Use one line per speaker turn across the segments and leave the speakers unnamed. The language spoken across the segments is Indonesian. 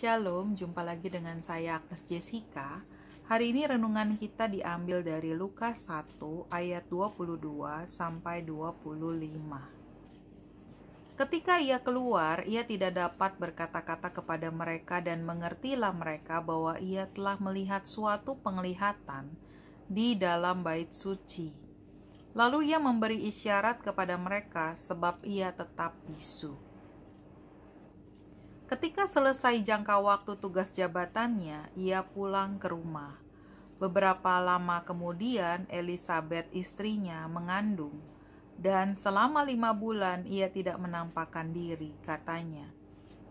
Shalom, jumpa lagi dengan saya Agnes Jessica. Hari ini renungan kita diambil dari Lukas 1 ayat 22 sampai 25. Ketika ia keluar, ia tidak dapat berkata-kata kepada mereka dan mengertilah mereka bahwa ia telah melihat suatu penglihatan di dalam bait suci. Lalu ia memberi isyarat kepada mereka sebab ia tetap bisu. Ketika selesai jangka waktu tugas jabatannya, ia pulang ke rumah. Beberapa lama kemudian, Elizabeth istrinya mengandung, dan selama lima bulan ia tidak menampakkan diri, katanya.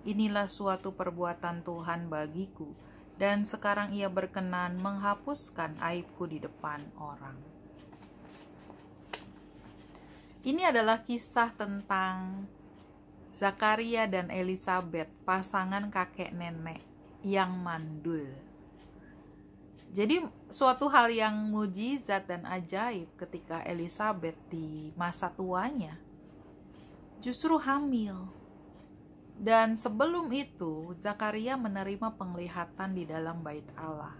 Inilah suatu perbuatan Tuhan bagiku, dan sekarang ia berkenan menghapuskan aibku di depan orang. Ini adalah kisah tentang Zakaria dan Elizabeth, pasangan kakek nenek yang mandul. Jadi suatu hal yang mujizat dan ajaib ketika Elizabeth di masa tuanya justru hamil. Dan sebelum itu, Zakaria menerima penglihatan di dalam bait Allah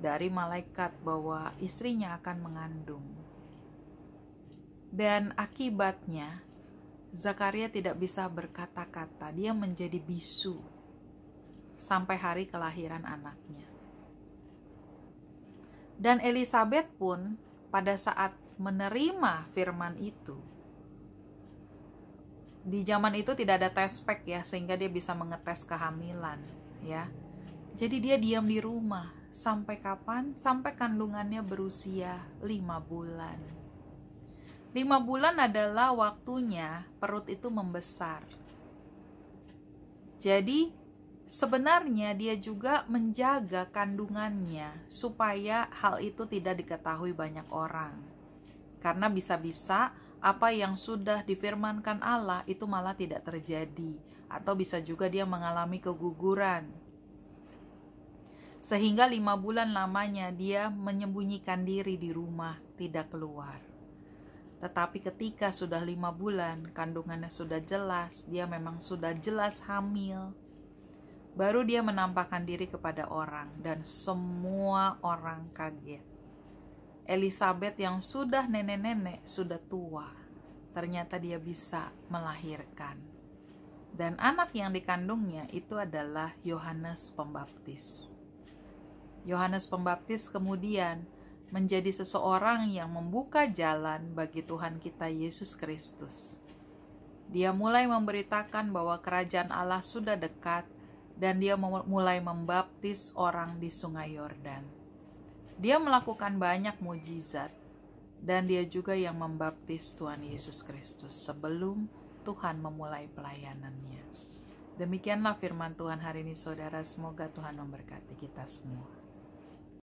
dari malaikat bahwa istrinya akan mengandung. Dan akibatnya, Zakaria tidak bisa berkata-kata, dia menjadi bisu sampai hari kelahiran anaknya. Dan Elizabeth pun pada saat menerima firman itu, di zaman itu tidak ada tes pack ya, sehingga dia bisa mengetes kehamilan ya. Jadi dia diam di rumah sampai kapan? Sampai kandungannya berusia 5 bulan. Lima bulan adalah waktunya perut itu membesar. Jadi, sebenarnya dia juga menjaga kandungannya supaya hal itu tidak diketahui banyak orang. Karena bisa-bisa apa yang sudah difirmankan Allah itu malah tidak terjadi, atau bisa juga dia mengalami keguguran. Sehingga lima bulan lamanya dia menyembunyikan diri di rumah, tidak keluar. Tetapi ketika sudah lima bulan, kandungannya sudah jelas, dia memang sudah jelas hamil. Baru dia menampakkan diri kepada orang dan semua orang kaget. Elizabeth yang sudah nenek-nenek, sudah tua, ternyata dia bisa melahirkan. Dan anak yang dikandungnya itu adalah Yohanes Pembaptis. Yohanes Pembaptis kemudian menjadi seseorang yang membuka jalan bagi Tuhan kita Yesus Kristus. Dia mulai memberitakan bahwa kerajaan Allah sudah dekat dan dia mulai membaptis orang di sungai Yordan. Dia melakukan banyak mujizat dan dia juga yang membaptis Tuhan Yesus Kristus sebelum Tuhan memulai pelayanannya. Demikianlah firman Tuhan hari ini saudara, semoga Tuhan memberkati kita semua.